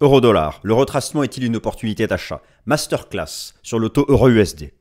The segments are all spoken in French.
Eurodollar, le retracement est-il une opportunité d'achat Masterclass sur le taux euro-USD.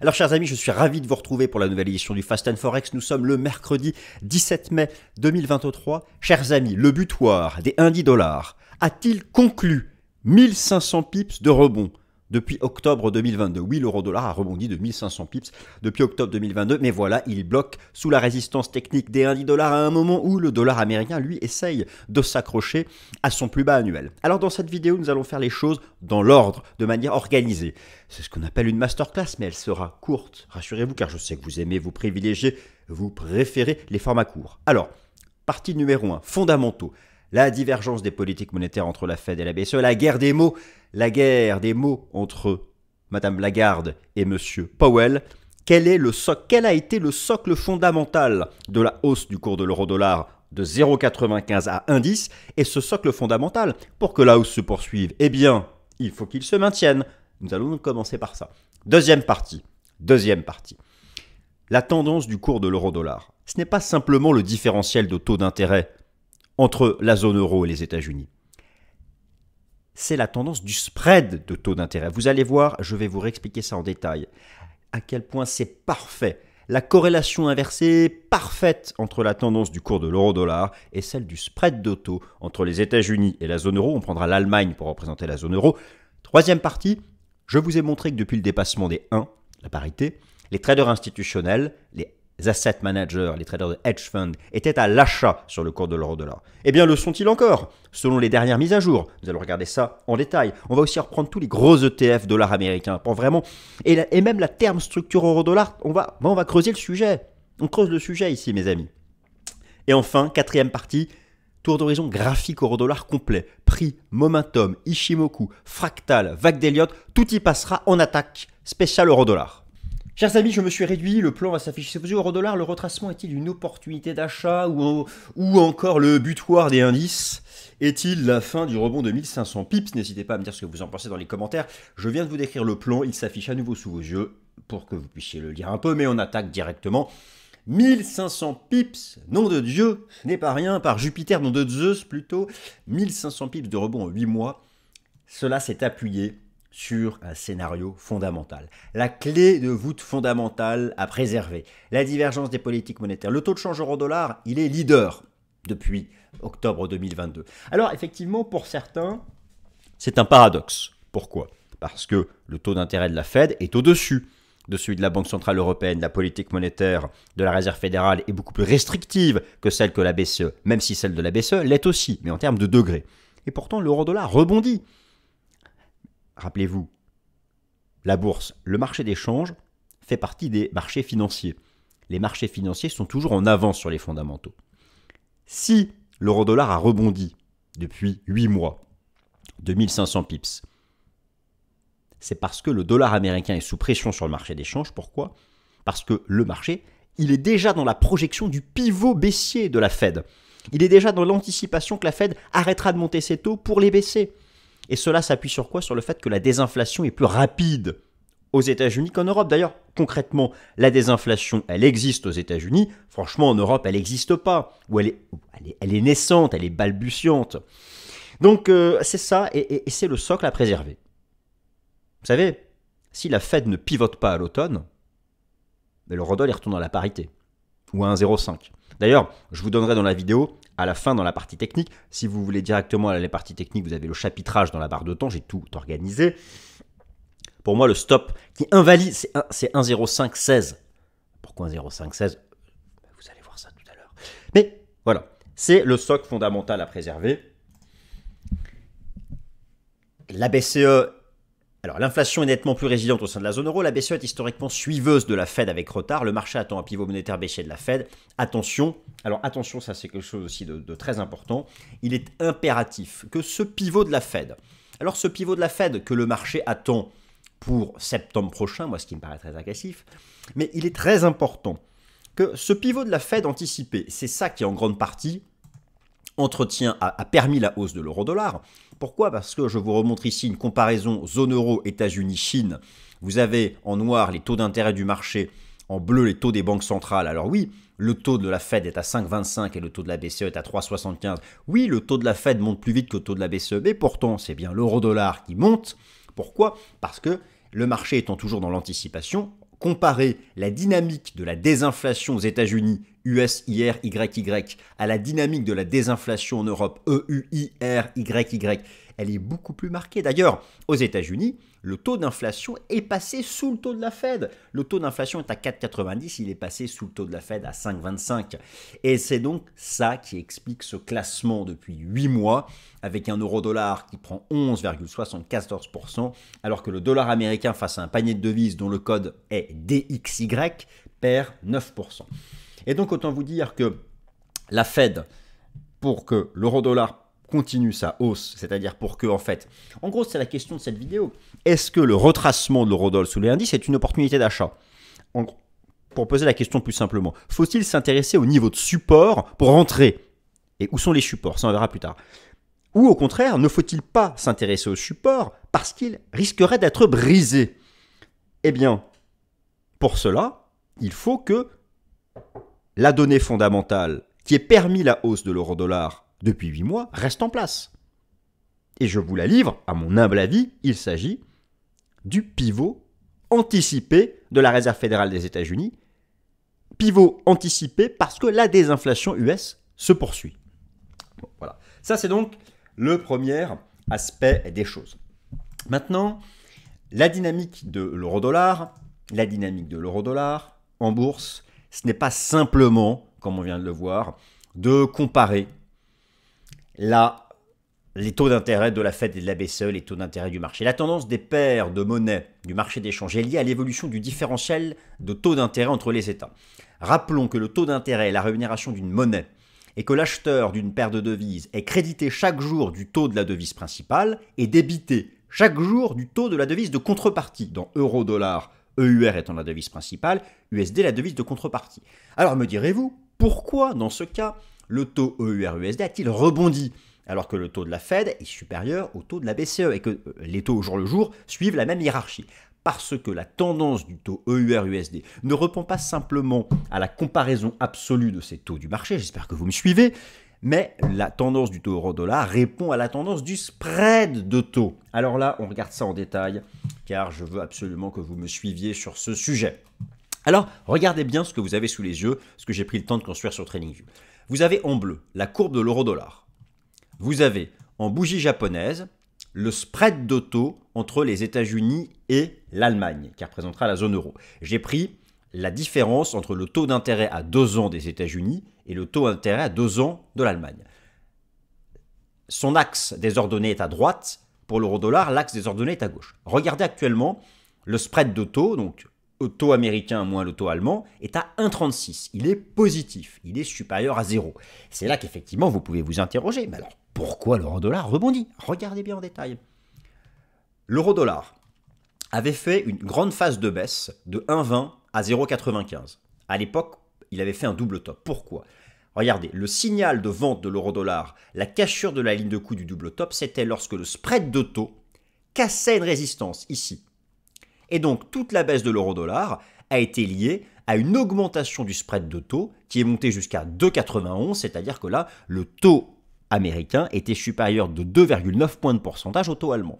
Alors chers amis, je suis ravi de vous retrouver pour la nouvelle édition du Fast and Forex. Nous sommes le mercredi 17 mai 2023. Chers amis, le butoir des 1 dollars a-t-il conclu 1500 pips de rebond depuis octobre 2022, oui, l'euro-dollar a rebondi de 1500 pips depuis octobre 2022, mais voilà, il bloque sous la résistance technique des 110 dollars à un moment où le dollar américain, lui, essaye de s'accrocher à son plus bas annuel. Alors dans cette vidéo, nous allons faire les choses dans l'ordre, de manière organisée. C'est ce qu'on appelle une masterclass, mais elle sera courte, rassurez-vous, car je sais que vous aimez, vous privilégiez, vous préférez les formats courts. Alors, partie numéro 1, fondamentaux la divergence des politiques monétaires entre la Fed et la BCE, la guerre des mots, la guerre des mots entre Madame Lagarde et Monsieur Powell. Quel, est le socle, quel a été le socle fondamental de la hausse du cours de l'euro-dollar de 0,95 à 1,10 Et ce socle fondamental, pour que la hausse se poursuive, eh bien, il faut qu'il se maintienne. Nous allons commencer par ça. Deuxième partie. Deuxième partie. La tendance du cours de l'euro-dollar. Ce n'est pas simplement le différentiel de taux d'intérêt entre la zone euro et les États-Unis. C'est la tendance du spread de taux d'intérêt. Vous allez voir, je vais vous réexpliquer ça en détail, à quel point c'est parfait. La corrélation inversée parfaite entre la tendance du cours de l'euro-dollar et celle du spread de taux entre les États-Unis et la zone euro. On prendra l'Allemagne pour représenter la zone euro. Troisième partie, je vous ai montré que depuis le dépassement des 1, la parité, les traders institutionnels, les les asset managers, les traders de hedge funds, étaient à l'achat sur le cours de l'euro-dollar. Eh bien, le sont-ils encore Selon les dernières mises à jour, nous allons regarder ça en détail. On va aussi reprendre tous les gros ETF dollars américains vraiment... Et, Et même la terme structure euro-dollar, on va... on va creuser le sujet. On creuse le sujet ici, mes amis. Et enfin, quatrième partie, tour d'horizon graphique euro-dollar complet. Prix, momentum, Ishimoku, fractal, vague d'Eliot, tout y passera en attaque spéciale euro-dollar. Chers amis, je me suis réduit, le plan va s'afficher sous vos yeux. dollar, le retracement est-il une opportunité d'achat ou, ou, encore le butoir des indices Est-il la fin du rebond de 1500 pips N'hésitez pas à me dire ce que vous en pensez dans les commentaires. Je viens de vous décrire le plan, il s'affiche à nouveau sous vos yeux pour que vous puissiez le lire un peu, mais on attaque directement. 1500 pips, nom de Dieu, ce n'est pas rien, par Jupiter, nom de Zeus plutôt, 1500 pips de rebond en 8 mois. Cela s'est appuyé sur un scénario fondamental. La clé de voûte fondamentale à préserver, la divergence des politiques monétaires. Le taux de change euro-dollar, il est leader depuis octobre 2022. Alors effectivement, pour certains, c'est un paradoxe. Pourquoi Parce que le taux d'intérêt de la Fed est au-dessus de celui de la Banque Centrale Européenne, la politique monétaire de la Réserve fédérale est beaucoup plus restrictive que celle que la BCE, même si celle de la BCE l'est aussi, mais en termes de degrés. Et pourtant, l'euro-dollar rebondit Rappelez-vous, la bourse, le marché d'échange, fait partie des marchés financiers. Les marchés financiers sont toujours en avance sur les fondamentaux. Si l'euro-dollar a rebondi depuis 8 mois, 2500 pips, c'est parce que le dollar américain est sous pression sur le marché d'échange. Pourquoi Parce que le marché, il est déjà dans la projection du pivot baissier de la Fed. Il est déjà dans l'anticipation que la Fed arrêtera de monter ses taux pour les baisser. Et cela s'appuie sur quoi Sur le fait que la désinflation est plus rapide aux États-Unis qu'en Europe. D'ailleurs, concrètement, la désinflation, elle existe aux États-Unis. Franchement, en Europe, elle n'existe pas. Ou elle est, elle, est, naissante, elle est balbutiante. Donc, euh, c'est ça, et, c'est le socle à préserver. Vous savez, si la Fed ne pivote pas à l'automne, le Rodol, il retourne à la parité, ou à 1,05. D'ailleurs, je vous donnerai dans la vidéo à la fin dans la partie technique. Si vous voulez directement aller à la partie technique, vous avez le chapitrage dans la barre de temps, j'ai tout organisé. Pour moi, le stop qui invalide, c'est 1,0516. Pourquoi 1,0516 Vous allez voir ça tout à l'heure. Mais voilà, c'est le socle fondamental à préserver. La BCE alors l'inflation est nettement plus résiliente au sein de la zone euro, la BCE est historiquement suiveuse de la Fed avec retard, le marché attend un pivot monétaire baissier de la Fed. Attention, alors attention, ça c'est quelque chose aussi de, de très important, il est impératif que ce pivot de la Fed, alors ce pivot de la Fed que le marché attend pour septembre prochain, moi ce qui me paraît très agressif, mais il est très important que ce pivot de la Fed anticipé, c'est ça qui est en grande partie entretien a, permis la hausse de l'euro-dollar. Pourquoi Parce que je vous remontre ici une comparaison zone euro, États-Unis, Chine. Vous avez en noir les taux d'intérêt du marché, en bleu les taux des banques centrales. Alors oui, le taux de la Fed est à 5,25 et le taux de la BCE est à 3,75. Oui, le taux de la Fed monte plus vite que le taux de la BCE, mais pourtant c'est bien l'euro-dollar qui monte. Pourquoi Parce que le marché étant toujours dans l'anticipation, comparer la dynamique de la désinflation aux États-Unis Usiryy à la dynamique de la désinflation en Europe, EUIR elle est beaucoup plus marquée. D'ailleurs, aux États-Unis, le taux d'inflation est passé sous le taux de la Fed. Le taux d'inflation est à 4,90, il est passé sous le taux de la Fed à 5,25. Et c'est donc ça qui explique ce classement depuis 8 mois, avec un euro-dollar qui prend 11,74%, alors que le dollar américain face à un panier de devises dont le code est DXY perd 9%. Et donc autant vous dire que la Fed, pour que l'euro-dollar continue sa hausse, c'est-à-dire pour que, en fait, en gros, c'est la question de cette vidéo. Est-ce que le retracement de l'euro-dollar sous les indices est une opportunité d'achat Pour poser la question plus simplement, faut-il s'intéresser au niveau de support pour rentrer Et où sont les supports Ça, on verra plus tard. Ou au contraire, ne faut-il pas s'intéresser au support parce qu'il risquerait d'être brisé Eh bien, pour cela, il faut que la donnée fondamentale qui est permis la hausse de l'euro-dollar depuis 8 mois reste en place. Et je vous la livre, à mon humble avis, il s'agit du pivot anticipé de la Réserve fédérale des États-Unis, pivot anticipé parce que la désinflation US se poursuit. voilà. Ça, c'est donc le premier aspect des choses. Maintenant, la dynamique de l'euro-dollar, la dynamique de l'euro-dollar en bourse, ce n'est pas simplement, comme on vient de le voir, de comparer la, les taux d'intérêt de la Fed et de la BCE, les taux d'intérêt du marché. La tendance des paires de monnaie du marché d'échange est liée à l'évolution du différentiel de taux d'intérêt entre les États. Rappelons que le taux d'intérêt est la rémunération d'une monnaie et que l'acheteur d'une paire de devises est crédité chaque jour du taux de la devise principale et débité chaque jour du taux de la devise de contrepartie. Dans euro-dollar, EUR étant la devise principale, USD la devise de contrepartie. Alors me direz-vous, pourquoi dans ce cas le taux EUR-USD a-t-il rebondi alors que le taux de la Fed est supérieur au taux de la BCE et que euh, les taux au jour le jour suivent la même hiérarchie parce que la tendance du taux EUR-USD ne répond pas simplement à la comparaison absolue de ces taux du marché, j'espère que vous me suivez, mais la tendance du taux euro-dollar répond à la tendance du spread de taux. Alors là, on regarde ça en détail, car je veux absolument que vous me suiviez sur ce sujet. Alors, regardez bien ce que vous avez sous les yeux, ce que j'ai pris le temps de construire sur TradingView. Vous avez en bleu la courbe de l'euro-dollar. Vous avez en bougie japonaise le spread de taux entre les États-Unis et l'Allemagne, qui représentera la zone euro. J'ai pris la différence entre le taux d'intérêt à 2 ans des États-Unis et le taux d'intérêt à 2 ans de l'Allemagne. Son axe des ordonnées est à droite, pour l'euro-dollar, l'axe des ordonnées est à gauche. Regardez actuellement le spread de taux, donc le taux américain moins le taux allemand, est à 1,36. Il est positif, il est supérieur à 0. C'est là qu'effectivement vous pouvez vous interroger. Mais alors pourquoi l'euro-dollar rebondit Regardez bien en détail. L'euro-dollar avait fait une grande phase de baisse de 1,20 à 0,95. À l'époque, il avait fait un double top. Pourquoi Regardez, le signal de vente de l'euro-dollar, la cassure de la ligne de coût du double top, c'était lorsque le spread de taux cassait une résistance ici. Et donc toute la baisse de l'euro-dollar a été liée à une augmentation du spread de taux qui est monté jusqu'à 2,91, c'est-à-dire que là, le taux américain était supérieur de 2,9 points de pourcentage au taux allemand.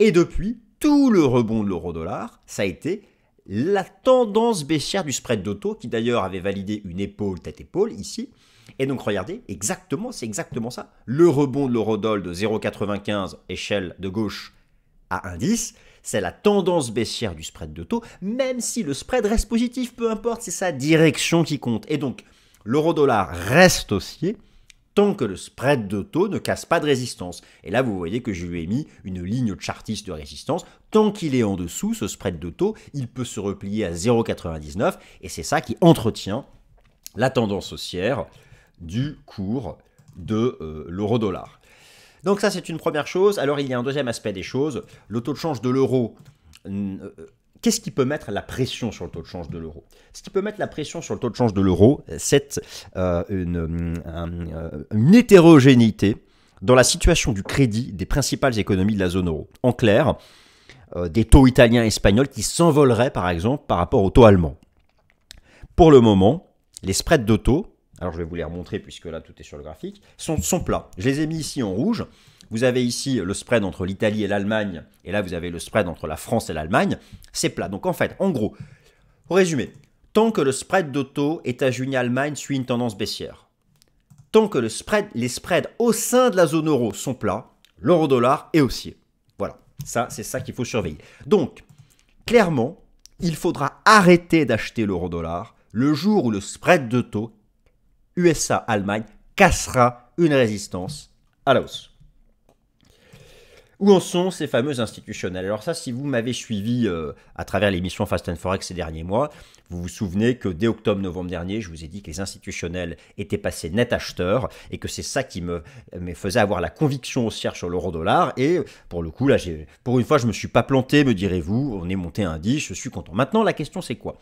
Et depuis, tout le rebond de l'euro-dollar, ça a été la tendance baissière du spread d'auto, qui d'ailleurs avait validé une épaule, tête-épaule, ici. Et donc regardez, exactement, c'est exactement ça. Le rebond de l'euro-dollar de 0,95 échelle de gauche à indice, c'est la tendance baissière du spread de taux, même si le spread reste positif, peu importe, c'est sa direction qui compte. Et donc, l'euro-dollar reste haussier, que le spread de taux ne casse pas de résistance. Et là, vous voyez que je lui ai mis une ligne chartiste de résistance. Tant qu'il est en dessous, ce spread de taux, il peut se replier à 0,99 et c'est ça qui entretient la tendance haussière du cours de euh, l'euro-dollar. Donc ça, c'est une première chose. Alors, il y a un deuxième aspect des choses. Le taux de change de l'euro euh, Qu'est-ce qui peut mettre la pression sur le taux de change de l'euro Ce qui peut mettre la pression sur le taux de change de l'euro, c'est euh, euh, une, hétérogénéité dans la situation du crédit des principales économies de la zone euro. En clair, euh, des taux italiens et espagnols qui s'envoleraient par exemple par rapport au taux allemand. Pour le moment, les spreads de taux alors je vais vous les remontrer puisque là tout est sur le graphique, sont, sont plats. Je les ai mis ici en rouge. Vous avez ici le spread entre l'Italie et l'Allemagne, et là vous avez le spread entre la France et l'Allemagne. C'est plat. Donc en fait, en gros, au résumé, tant que le spread est États-Unis-Allemagne suit une tendance baissière, tant que le spread, les spreads au sein de la zone euro sont plats, l'euro-dollar est haussier. Voilà, ça c'est ça qu'il faut surveiller. Donc, clairement, il faudra arrêter d'acheter l'euro-dollar le jour où le spread de taux USA-Allemagne cassera une résistance à la hausse. Où en sont ces fameux institutionnels Alors ça, si vous m'avez suivi euh, à travers l'émission Fast and Forex ces derniers mois, vous vous souvenez que dès octobre-novembre dernier, je vous ai dit que les institutionnels étaient passés net acheteurs et que c'est ça qui me, faisait avoir la conviction haussière sur l'euro-dollar. Et pour le coup, là, pour une fois, je ne me suis pas planté, me direz-vous. On est monté un 10, je suis content. Maintenant, la question, c'est quoi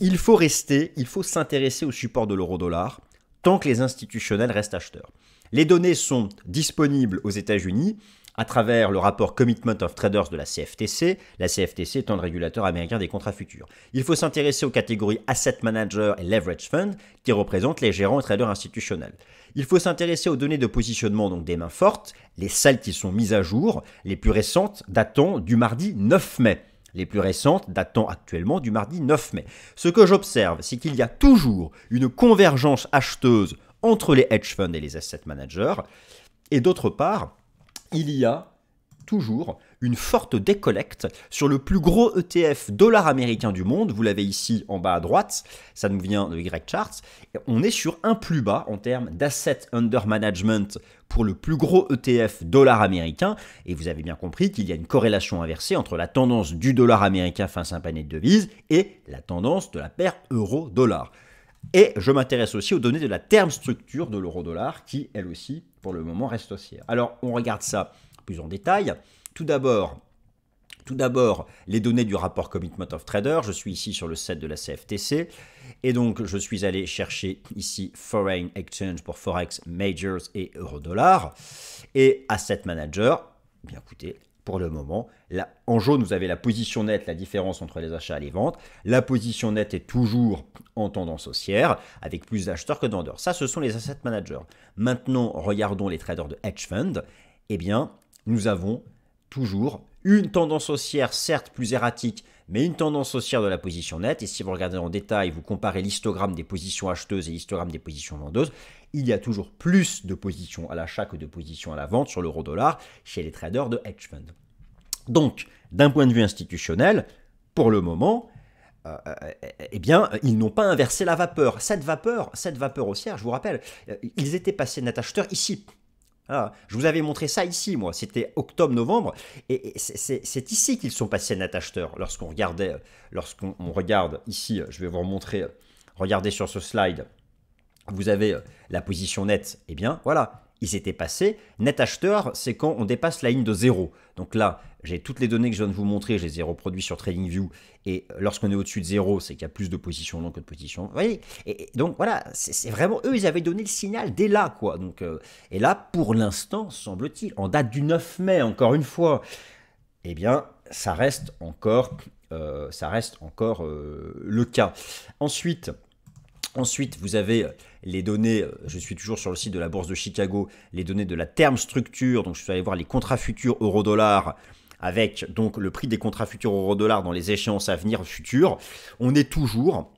il faut rester, il faut s'intéresser au support de l'euro-dollar tant que les institutionnels restent acheteurs. Les données sont disponibles aux États-Unis à travers le rapport Commitment of Traders de la CFTC, la CFTC étant le régulateur américain des contrats futurs. Il faut s'intéresser aux catégories Asset Manager et Leverage Fund, qui représentent les gérants et traders institutionnels. Il faut s'intéresser aux données de positionnement donc des mains fortes, les celles qui sont mises à jour, les plus récentes datant du mardi 9 mai. Les plus récentes datant actuellement du mardi 9 mai. Ce que j'observe, c'est qu'il y a toujours une convergence acheteuse entre les hedge funds et les asset managers. Et d'autre part, il y a toujours une forte décollecte sur le plus gros ETF dollar américain du monde. Vous l'avez ici en bas à droite, ça nous vient de Y Charts. On est sur un plus bas en termes d'asset under management pour le plus gros ETF dollar américain. Et vous avez bien compris qu'il y a une corrélation inversée entre la tendance du dollar américain face à un panier de devises et la tendance de la paire euro-dollar. Et je m'intéresse aussi aux données de la terme structure de l'euro-dollar qui, elle aussi, pour le moment, reste haussière. Alors, on regarde ça plus en détail. Tout d'abord, tout d'abord, les données du rapport Commitment of Trader. Je suis ici sur le set de la CFTC. Et donc, je suis allé chercher ici Foreign Exchange pour Forex Majors et Eurodollar. Et Asset Manager. Bien écoutez, pour le moment, là, en jaune, vous avez la position nette, la différence entre les achats et les ventes. La position nette est toujours en tendance haussière, avec plus d'acheteurs que de vendeurs. Ça, ce sont les asset managers. Maintenant, regardons les traders de hedge fund. Eh bien, nous avons toujours une tendance haussière, certes plus erratique, mais une tendance haussière de la position nette. Et si vous regardez en détail, vous comparez l'histogramme des positions acheteuses et l'histogramme des positions vendeuses, il y a toujours plus de positions à l'achat que de positions à la vente sur l'euro-dollar chez les traders de hedge fund. Donc, d'un point de vue institutionnel, pour le moment, euh, euh, eh bien, ils n'ont pas inversé la vapeur. Cette vapeur, cette vapeur haussière, je vous rappelle, euh, ils étaient passés net acheteur ici, ah, je vous avais montré ça ici, moi. C'était octobre-novembre. Et c'est ici qu'ils sont passés net acheteurs. Lorsqu'on regardait, lorsqu'on regarde ici, je vais vous montrer. Regardez sur ce slide. Vous avez euh, la position nette. Eh bien, voilà ils étaient passés. Net acheteur, c'est quand on dépasse la ligne de zéro. Donc là, j'ai toutes les données que je viens de vous montrer, je les ai reproduites sur TradingView. Et lorsqu'on est au-dessus de zéro, c'est qu'il y a plus de positions longues que de positions. Vous voyez et, donc voilà, c'est vraiment eux, ils avaient donné le signal dès là, quoi. Donc, euh, et là, pour l'instant, semble-t-il, en date du 9 mai, encore une fois, eh bien, ça reste encore, euh, ça reste encore euh, le cas. Ensuite. Ensuite, vous avez euh, les données, euh, je suis toujours sur le site de la Bourse de Chicago, les données de la terme structure, donc je suis allé voir les contrats futurs euro-dollar avec donc le prix des contrats futurs euro-dollar dans les échéances à venir futures. On est toujours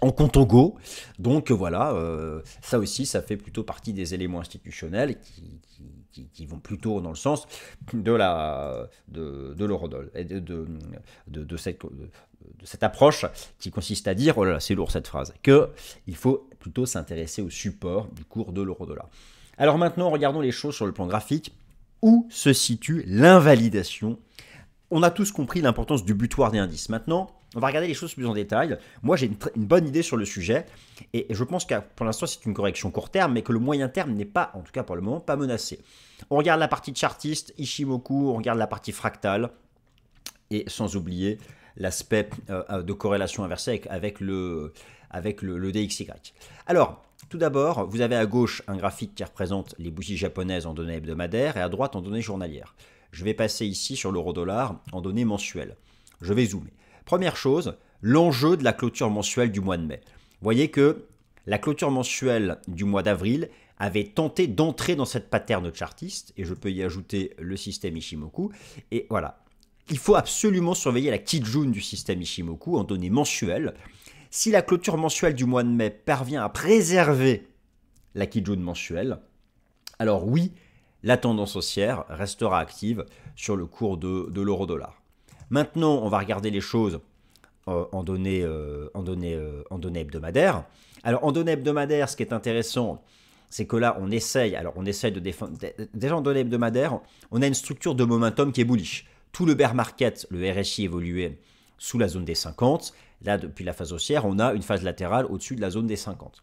en compte au go. Donc euh, voilà, euh, ça aussi, ça fait plutôt partie des éléments institutionnels qui, vont plutôt dans le sens de la de, de et de, de, de cette, approche qui consiste à dire, oh là là, c'est lourd cette phrase, que il faut plutôt s'intéresser au support du cours de l'eurodollar. Alors maintenant, regardons les choses sur le plan graphique. Où se situe l'invalidation On a tous compris l'importance du butoir des indices. Maintenant, on va regarder les choses plus en détail. Moi, j'ai une, bonne idée sur le sujet. Et je pense que pour l'instant, c'est une correction court terme, mais que le moyen terme n'est pas, en tout cas pour le moment, pas menacé. On regarde la partie chartiste, Ishimoku, on regarde la partie fractale. Et sans oublier l'aspect euh, euh, de corrélation inversée avec, le, avec le DXY. Alors, tout d'abord, vous avez à gauche un graphique qui représente les bougies japonaises en données hebdomadaires et à droite en données journalières. Je vais passer ici sur l'euro-dollar en données mensuelles. Je vais zoomer. Première chose, l'enjeu de la clôture mensuelle du mois de mai. Vous voyez que la clôture mensuelle du mois d'avril avait tenté d'entrer dans cette pattern chartiste, et je peux y ajouter le système Ishimoku, et voilà. Il faut absolument surveiller la Kijun du système Ishimoku en données mensuelles. Si la clôture mensuelle du mois de mai parvient à préserver la Kijun mensuelle, alors oui, la tendance haussière restera active sur le cours de, de l'euro-dollar. Maintenant, on va regarder les choses euh, en données, euh, en données, euh, en données hebdomadaires. Alors en données hebdomadaires, ce qui est intéressant, c'est que là on essaye, alors on essaye de défendre, déjà en données hebdomadaires, on a une structure de momentum qui est bullish. Tout le bear market, le RSI évoluait sous la zone des 50. Là, depuis la phase haussière, on a une phase latérale au-dessus de la zone des 50.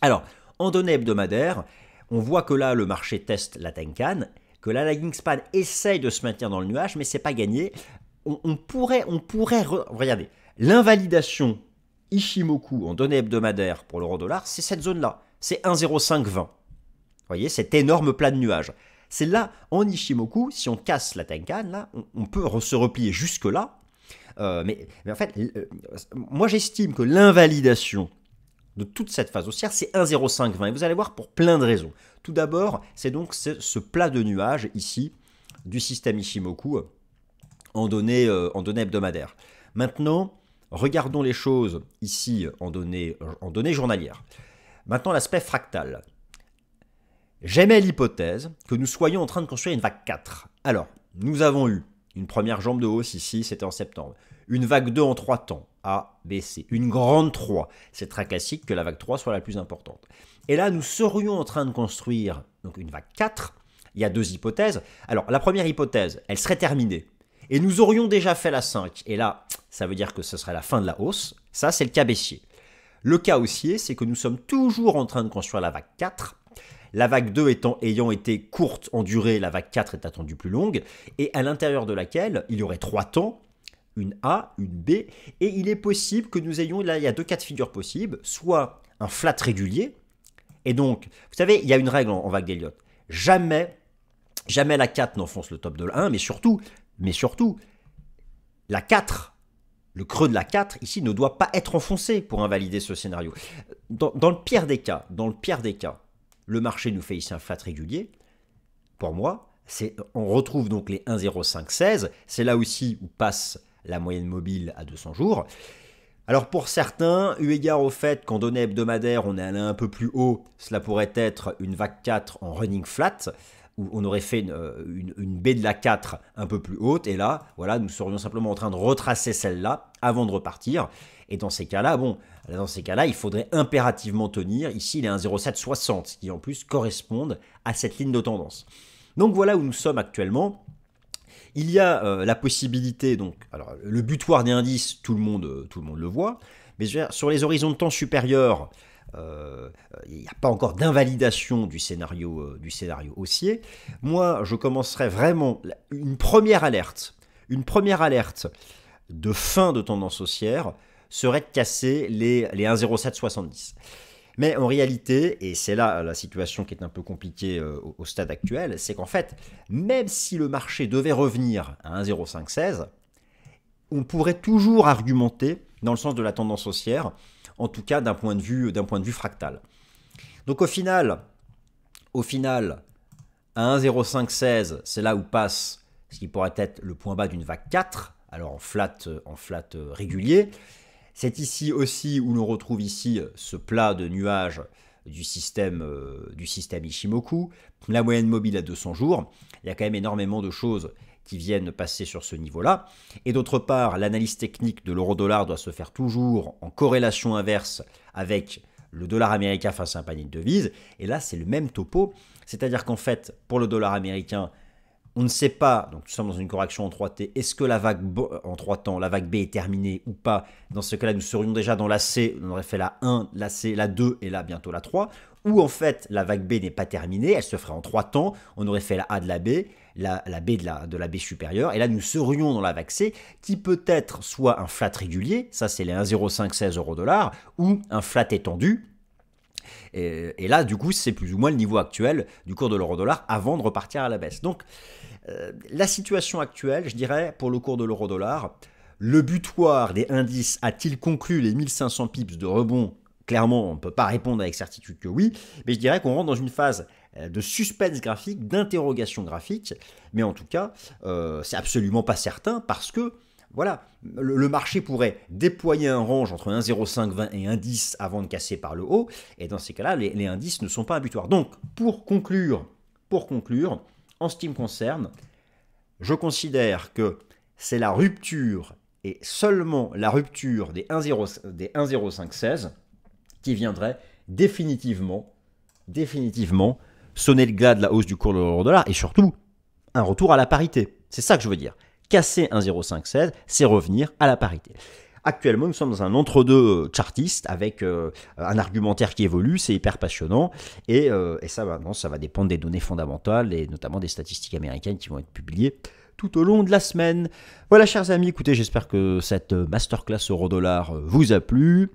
Alors, en données hebdomadaires, on voit que là, le marché teste la Tenkan, que la lagging span essaye de se maintenir dans le nuage, mais c'est pas gagné on, pourrait, on pourrait, regardez, l'invalidation Ishimoku en données hebdomadaires pour l'euro dollar, c'est cette zone-là, c'est 1,0520. Vous voyez, cet énorme plat de nuages. C'est là, en Ishimoku, si on casse la Tenkan, là, on, peut se replier jusque-là. Euh, mais, en fait, euh, moi j'estime que l'invalidation de toute cette phase haussière, c'est 1,0520. Et vous allez voir pour plein de raisons. Tout d'abord, c'est donc ce, ce, plat de nuages ici du système Ishimoku euh, en données, euh, en données hebdomadaires. Maintenant, regardons les choses ici en données, euh, en données journalières. Maintenant, l'aspect fractal. J'aimais l'hypothèse que nous soyons en train de construire une vague 4. Alors, nous avons eu une première jambe de hausse ici, c'était en septembre. Une vague 2 en 3 temps, A, B, C. Une grande 3. C'est très classique que la vague 3 soit la plus importante. Et là, nous serions en train de construire donc une vague 4. Il y a deux hypothèses. Alors, la première hypothèse, elle serait terminée et nous aurions déjà fait la 5. Et là, ça veut dire que ce serait la fin de la hausse. Ça, c'est le cas baissier. Le cas haussier, c'est que nous sommes toujours en train de construire la vague 4. La vague 2 étant, ayant été courte en durée, la vague 4 est attendue plus longue, et à l'intérieur de laquelle il y aurait trois temps, une A, une B, et il est possible que nous ayons, là il y a deux cas de figure possibles, soit un flat régulier, et donc, vous savez, il y a une règle en, vague d'Elliott, jamais, jamais la 4 n'enfonce le top de la 1, mais surtout, mais surtout, la 4, le creux de la 4 ici ne doit pas être enfoncé pour invalider ce scénario. Dans, le pire des cas, dans le pire des cas, le marché nous fait ici un flat régulier. Pour moi, on retrouve donc les 1,0516, c'est là aussi où passe la moyenne mobile à 200 jours. Alors pour certains, eu égard au fait qu'en données hebdomadaires on est allé un peu plus haut, cela pourrait être une vague 4 en running flat où on aurait fait une, euh, baie de la 4 un peu plus haute, et là, voilà, nous serions simplement en train de retracer celle-là avant de repartir. Et dans ces cas-là, bon, dans ces cas-là, il faudrait impérativement tenir. Ici, les est 0,760, qui en plus correspondent à cette ligne de tendance. Donc voilà où nous sommes actuellement. Il y a euh, la possibilité, donc, alors le butoir des indices, tout le monde, euh, tout le monde le voit, mais sur les horizons de temps supérieurs, euh, euh, il n'y a pas encore d'invalidation du scénario, euh, du scénario haussier. Moi, je commencerai vraiment une première alerte, une première alerte de fin de tendance haussière serait de casser les, 1,0770. Mais en réalité, et c'est là la situation qui est un peu compliquée au, au stade actuel, c'est qu'en fait, même si le marché devait revenir à 1,0516, on pourrait toujours argumenter dans le sens de la tendance haussière en tout cas d'un point, de vue, point de vue fractal. Donc au final, au final, à 1,0516, c'est là où passe ce qui pourrait être le point bas d'une vague 4, alors en flat, en flat régulier. C'est ici aussi où l'on retrouve ici ce plat de nuages du système, euh, du système Ishimoku, la moyenne mobile à 200 jours. Il y a quand même énormément de choses qui viennent passer sur ce niveau-là. Et d'autre part, l'analyse technique de l'euro-dollar doit se faire toujours en corrélation inverse avec le dollar américain face à un panier de devises. Et là, c'est le même topo. C'est-à-dire qu'en fait, pour le dollar américain, on ne sait pas, donc nous sommes dans une correction en 3T, est-ce que la vague en 3 temps, la vague B est terminée ou pas Dans ce cas-là, nous serions déjà dans la C, on aurait fait la 1, la C, la 2 et là bientôt la 3. Ou en fait, la vague B n'est pas terminée, elle se ferait en 3 temps, on aurait fait la A de la B, la, baie de la, de la baie supérieure. Et là, nous serions dans la vague qui peut être soit un flat régulier, ça c'est les 1,0516 euros dollars, ou un flat étendu, et, là, du coup, c'est plus ou moins le niveau actuel du cours de l'euro-dollar avant de repartir à la baisse. Donc, euh, la situation actuelle, je dirais, pour le cours de l'euro-dollar, le butoir des indices a-t-il conclu les 1500 pips de rebond Clairement, on ne peut pas répondre avec certitude que oui, mais je dirais qu'on rentre dans une phase euh, de suspense graphique, d'interrogation graphique. Mais en tout cas, euh, c'est absolument pas certain parce que voilà, le, marché pourrait déployer un range entre 1,0520 et 1,10 avant de casser par le haut. Et dans ces cas-là, les, indices ne sont pas butoirs. Donc, pour conclure, pour conclure, en ce qui me concerne, je considère que c'est la rupture et seulement la rupture des 1,0516 des qui viendrait définitivement, définitivement sonner le glas de la hausse du cours de l'euro dollar et surtout un retour à la parité. C'est ça que je veux dire. Casser un 0,516, c'est revenir à la parité. Actuellement, nous sommes dans un entre-deux euh, chartiste avec euh, un argumentaire qui évolue, c'est hyper passionnant. Et, euh, et ça, maintenant, ça va dépendre des données fondamentales et notamment des statistiques américaines qui vont être publiées tout au long de la semaine. Voilà, chers amis, écoutez, j'espère que cette masterclass euro-dollar vous a plu.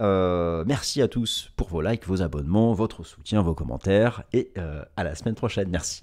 Euh, merci à tous pour vos likes, vos abonnements, votre soutien, vos commentaires et euh, à la semaine prochaine. Merci.